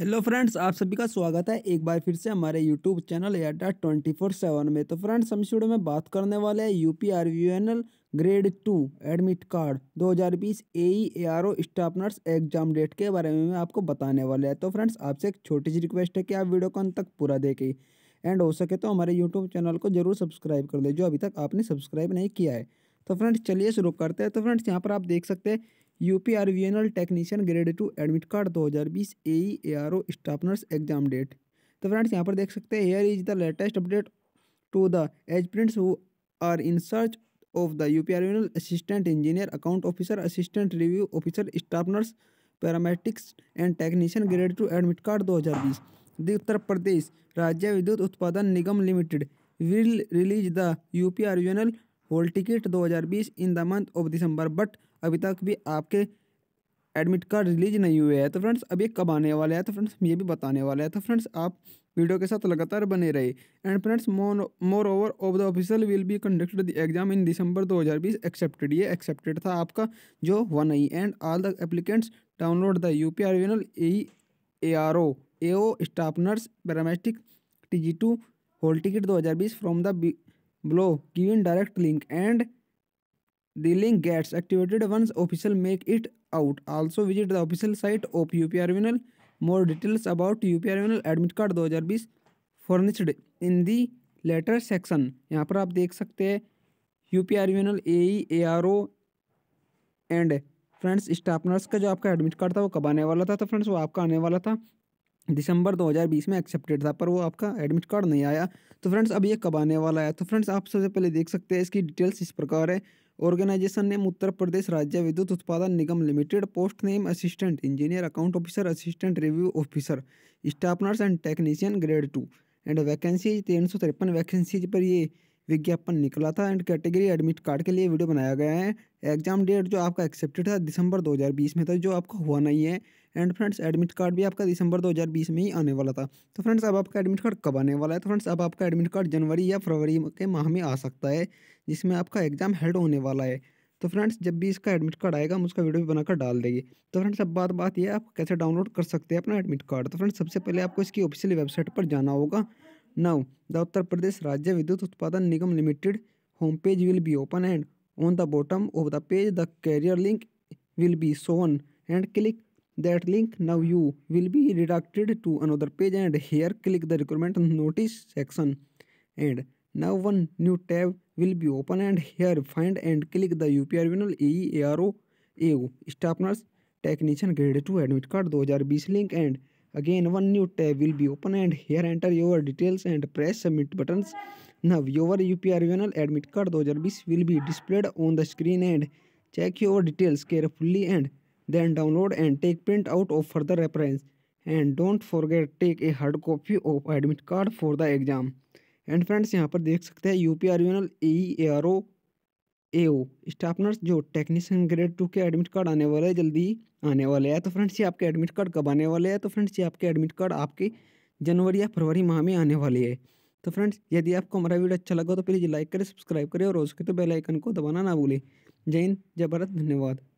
Hello friends आप सभी का स्वागत है एक बार फिर से हमारे यूट्यूब चैनल एयरटा ट्वेंटी फोर सेवन में तो फ्रेंड्स हम इस वीडियो में बात करने वाले हैं U P R U N L grade two admit card 2020 A R staff nurse exam date के बारे में मैं आपको बताने वाले हैं तो फ्रेंड्स आपसे एक छोटी सी रिक्वेस्ट है कि आप वीडियो को अंत तक पूरा देखें एंड हो सके तो हमारे यूट्यूब चैनल को जरूर सब्सक्राइब कर दें जो अभी तक आपने सब्सक्राइब नहीं किया है तो फ्रेंड्स चलिए शुरू करते हैं तो फ्रेंड्स यहाँ पर आप देख सकते हैं UP L technician grade two admit card 2020 R O staff nurse exam date तो फ्रेंड्स यहाँ पर देख सकते हैं here is the latest update to the prints who are in search of the U P R U N L assistant engineer account officer assistant review officer staff nurse paramedics and technician grade two admit card 2020 the Uttar Pradesh Rajya Vidyut Utpadan Nigam limited will release the U P R R V N L hall ticket 2020 in the month of December but अभी तक भी आपके admit card release नहीं हुए हैं तो friends अब ये कब आने वाले हैं तो फ्रेंड्स ये भी बताने वाले हैं तो फ्रेंड्स आप वीडियो के साथ लगातार बने रहे and friends moreover of the official will be conducted the exam in December 2020 expected ये एक्सेप्टेड था आपका जो हुआ नहीं and all the applicants download the U P R U N L E A R O A O staff nurse paramedic T G two hall ticket दो हज़ार बीस from the below given direct link and the link gets activated once official make it out. Also visit the official site of UPRVNL. More details about UPRVNL admit card 2020 furnished in the letter section. यहाँ पर आप देख सकते हैं UPRVNL AE ARO and friends staff nurse का जो आपका admit card था वो कब आने वाला था तो फ्रेंड्स वो आपका आने वाला था दिसंबर 2020 में एक्सेप्टेड था पर वो आपका एडमिट कार्ड नहीं आया तो फ्रेंड्स अब ये कब आने वाला है तो फ्रेंड्स आप सबसे पहले देख सकते हैं इसकी डिटेल्स इस प्रकार है organisation name Uttar Pradesh Rajya Vidyut Utpadan Nigam limited post name assistant engineer account officer assistant review officer staff nurse and technician grade two and vacancy तीन सौ तिरपन वैकेंसीज पर ये विज्ञापन निकला था एंड कैटेगरी एडमिट कार्ड के लिए वीडियो बनाया गया है एग्जाम डेट जो आपका एक्सेप्टेड था दिसंबर 2020 में था जो आपका हुआ नहीं है एंड फ्रेंड्स एडमिट कार्ड भी आपका दिसंबर 2020 में ही आने वाला था तो फ्रेंड्स अब आपका एडमिट कार्ड कब आने वाला है तो फ्रेंड्स अब आपका एडमिट कार्ड जनवरी या फरवरी के माह में आ सकता है जिसमें आपका एग्जाम हेल्ड होने वाला है तो फ्रेंड्स जब भी इसका एडमिट कार्ड आएगा हम उसका वीडियो भी बनाकर डाल देंगे तो फ्रेंड्स अब बात बात ये आप कैसे डाउनलोड कर सकते हैं अपना एडमिट कार्ड तो फ्रेंड्स सबसे पहले आपको इसकी ऑफिशियल वेबसाइट पर जाना होगा now the Uttar Pradesh Rajya Vidyut Utpadan Nigam limited home page will be open and on the bottom of the page the career link will be shown and click that link now you will be redirected to another page and here click the recruitment notice section and now one new tab will be open and here find and click the U P R V N L E A R O A staff nurse technician grade two admit card दो हज़ार बीस link and Again, one new tab will be open and here enter your details and press submit buttons. Now, your UPI regional admit card 2020 will be displayed on the screen and check your details carefully and then download and take print out of further reference. and don't forget take a hard copy of admit card for the exam and friends yahan par dekh sakte hain U P R U N L A O staff nurse जो technician grade two के admit card आने वाले जल्दी आने वाले हैं तो friends ये आपके एडमिट कार्ड कब आने वाले हैं तो फ्रेंड्स ये आपके एडमिट कार्ड आपके जनवरी या फरवरी माह में आने वाले है तो फ्रेंड्स यदि आपको हमारा वीडियो अच्छा लगा तो प्लीज़ लाइक करें सब्सक्राइब करें और उसके तो बेलाइकन को दबाना ना भूलें जय हिंद जय भारत धन्यवाद